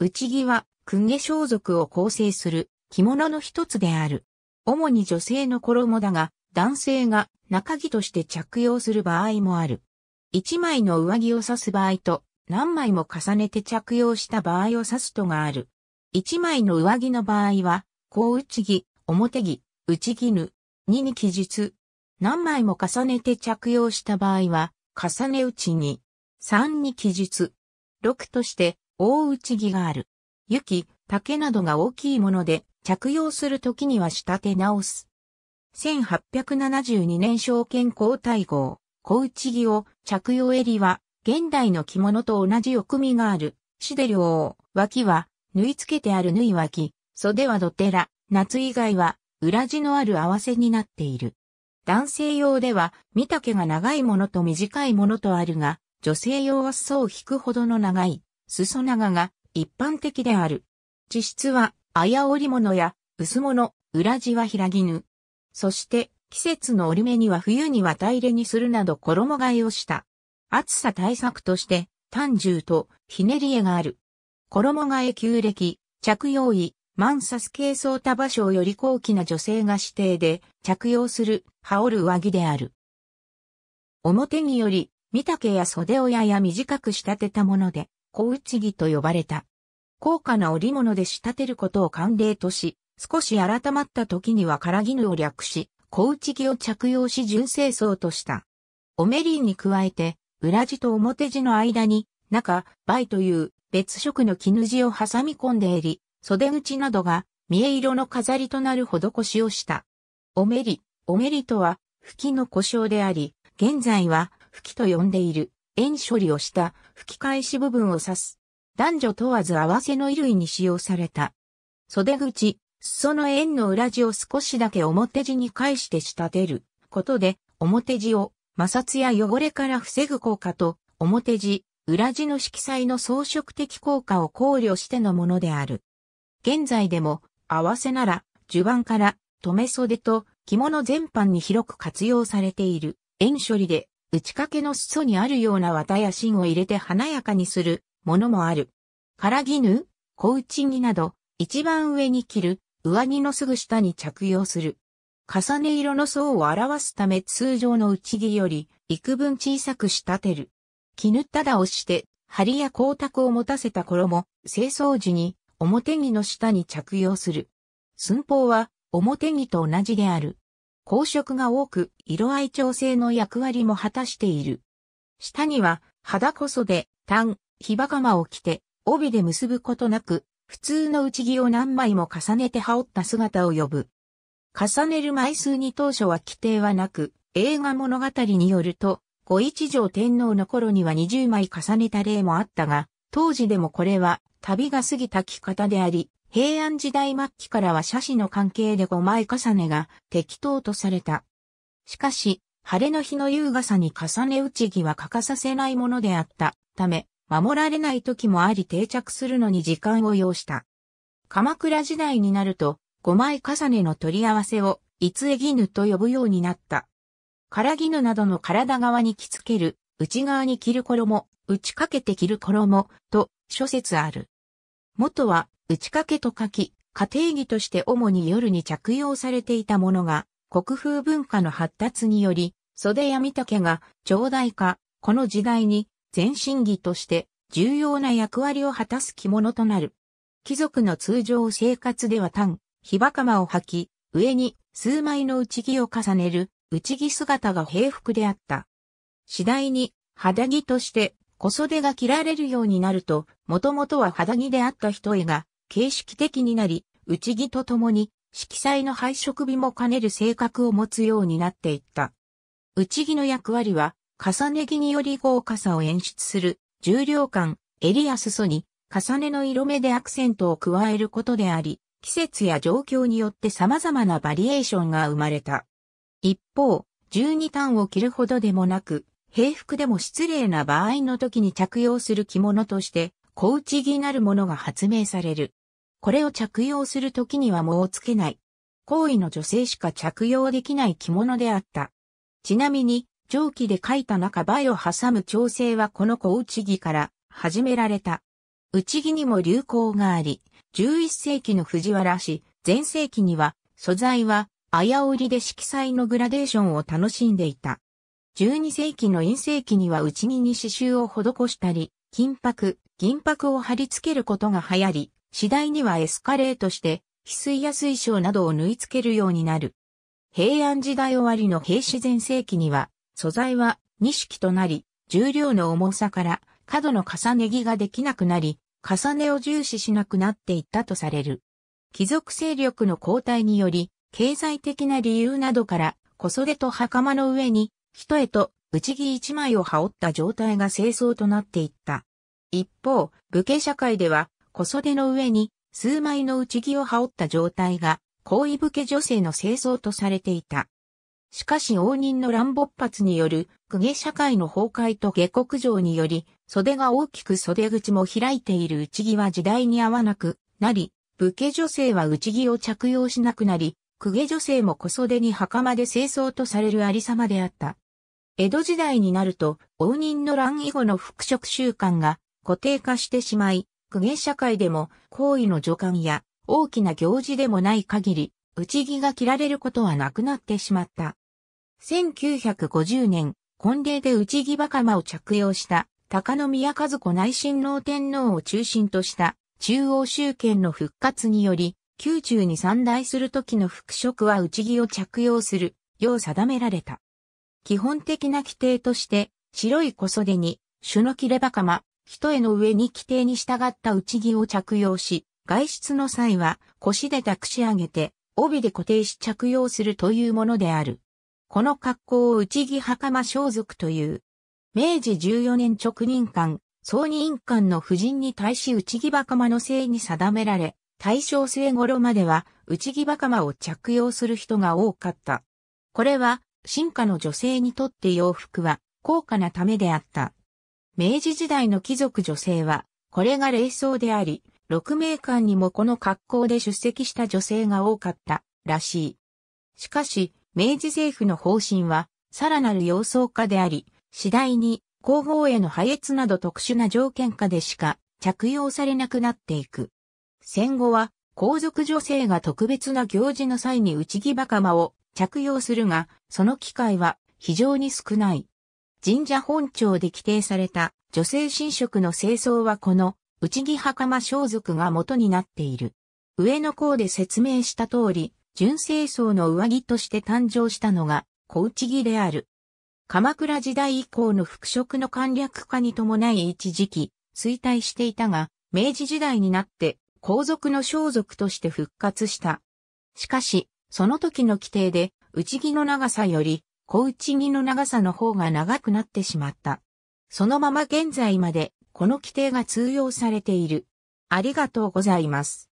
内着は、んげ装束を構成する着物の一つである。主に女性の衣だが、男性が中着として着用する場合もある。一枚の上着を刺す場合と、何枚も重ねて着用した場合を指すとがある。一枚の上着の場合は、う内着、表着、内着ぬ、二に記述。何枚も重ねて着用した場合は、重ねうちに、三に記述。六として、大内木がある。雪、竹などが大きいもので、着用するときには仕立て直す。1872年証券交代号、小内木を着用襟は、現代の着物と同じ奥みがある、しで両、脇は、縫い付けてある縫い脇、袖はドテラ、夏以外は、裏地のある合わせになっている。男性用では、見丈が長いものと短いものとあるが、女性用は裾を引くほどの長い、裾長が一般的である。地質は、綾織物や薄物、裏地は平絹。そして、季節の折目には冬には平入れにするなど衣替えをした。暑さ対策として、単重とひねり絵がある。衣替え旧暦、着用衣、万冊軽装多場所より高貴な女性が指定で、着用する、羽織る上着である。表着より、見丈や袖親や短く仕立てたもので、小内着と呼ばれた。高価な織物で仕立てることを慣例とし、少し改まった時には唐絹を略し、小内着を着用し純正装とした。オメリーに加えて、裏地と表地の間に、中、倍という別色の絹地を挟み込んで襟、袖口などが、見え色の飾りとなる施しをした。おめり、おめりとは、吹きの故障であり、現在は、吹きと呼んでいる。円処理をした吹き返し部分を指す。男女問わず合わせの衣類に使用された。袖口、裾の円の裏地を少しだけ表地に返して仕立てることで、表地を摩擦や汚れから防ぐ効果と、表地、裏地の色彩の装飾的効果を考慮してのものである。現在でも、合わせなら、襦袢から、留め袖と着物全般に広く活用されている、円処理で打ち掛けの裾にあるような綿や芯を入れて華やかにするものもある。から絹、小内着など、一番上に着る、上着のすぐ下に着用する。重ね色の層を表すため通常の内着より幾分小さく仕立てる。絹ただをして、針や光沢を持たせた衣、清掃時に表着の下に着用する。寸法は表着と同じである。光色が多く、色合い調整の役割も果たしている。下には、肌こそで、単、ひばまを着て、帯で結ぶことなく、普通の内着を何枚も重ねて羽織った姿を呼ぶ。重ねる枚数に当初は規定はなく、映画物語によると、五一条天皇の頃には20枚重ねた例もあったが、当時でもこれは旅が過ぎた着方であり、平安時代末期からは写真の関係で5枚重ねが適当とされた。しかし、晴れの日の優雅さに重ね打ち際は欠かさせないものであったため、守られない時もあり定着するのに時間を要した。鎌倉時代になると、5枚重ねの取り合わせを、いつえ絹と呼ぶようになった。唐絹などの体側に着付ける、内側に着る衣、打ちかけて着る衣、と諸説ある。元は、ち掛けと書き、家庭着として主に夜に着用されていたものが、国風文化の発達により、袖や見丈が、長大化、この時代に、全身着として、重要な役割を果たす着物となる。貴族の通常生活では単、火袴を履き、上に数枚の内着を重ねる、内着姿が平服であった。次第に、肌着として、小袖が着られるようになると、もともとは肌着であった人絵が、形式的になり、内儀とともに、色彩の配色美も兼ねる性格を持つようになっていった。内儀の役割は、重ね着により豪華さを演出する、重量感、襟や裾に、重ねの色目でアクセントを加えることであり、季節や状況によって様々なバリエーションが生まれた。一方、12単を着るほどでもなく、平服でも失礼な場合の時に着用する着物として、小内着なるものが発明される。これを着用するときにはもうつけない。行為の女性しか着用できない着物であった。ちなみに、蒸気で書いた中梅を挟む調整はこの小内儀から始められた。内儀にも流行があり、11世紀の藤原氏、前世紀には、素材は、綾織で色彩のグラデーションを楽しんでいた。12世紀の陰世紀には内儀に刺繍を施したり、金箔、銀箔を貼り付けることが流行り、次第にはエスカレートして、翡翠や水晶などを縫い付けるようになる。平安時代終わりの平始前世紀には、素材は錦となり、重量の重さから角の重ね着ができなくなり、重ねを重視しなくなっていったとされる。貴族勢力の交代により、経済的な理由などから、小袖と袴の上に、一重と内着一枚を羽織った状態が清掃となっていった。一方、武家社会では、小袖の上に数枚の内着を羽織った状態が、行為武家女性の清掃とされていた。しかし応仁の乱勃発による、公家社会の崩壊と下克上により、袖が大きく袖口も開いている内着は時代に合わなくなり、武家女性は内着を着用しなくなり、公家女性も小袖に袴で清掃とされるありさまであった。江戸時代になると、応仁の乱以後の服飾習慣が固定化してしまい、公家社会でも、行為の助官や、大きな行事でもない限り、内着が着られることはなくなってしまった。1950年、婚礼で内着ばかまを着用した高宮和子内親王天皇を中心とした中央集権の復活により、宮中に散来する時の服飾は内着を着用するよう定められた。基本的な規定として、白い小袖に、朱の切ればかま、人への上に規定に従った内着を着用し、外出の際は腰で託し上げて、帯で固定し着用するというものである。この格好を内着袴装束という。明治14年直任官、総任院官の夫人に対し内着袴の姓に定められ、大正末頃までは内着袴を着用する人が多かった。これは、進化の女性にとって洋服は高価なためであった。明治時代の貴族女性は、これが礼装であり、六名館にもこの格好で出席した女性が多かった、らしい。しかし、明治政府の方針は、さらなる様相化であり、次第に、皇后への配越など特殊な条件下でしか着用されなくなっていく。戦後は、皇族女性が特別な行事の際に内木袴を着用するが、その機会は非常に少ない。神社本庁で規定された女性神職の清掃はこの内木袴装束が元になっている。上の項で説明した通り、純清掃の上着として誕生したのが小内着である。鎌倉時代以降の服飾の簡略化に伴い一時期衰退していたが、明治時代になって皇族の装束として復活した。しかし、その時の規定で、内木の長さより小内着の長さの方が長くなってしまった。そのまま現在までこの規定が通用されている。ありがとうございます。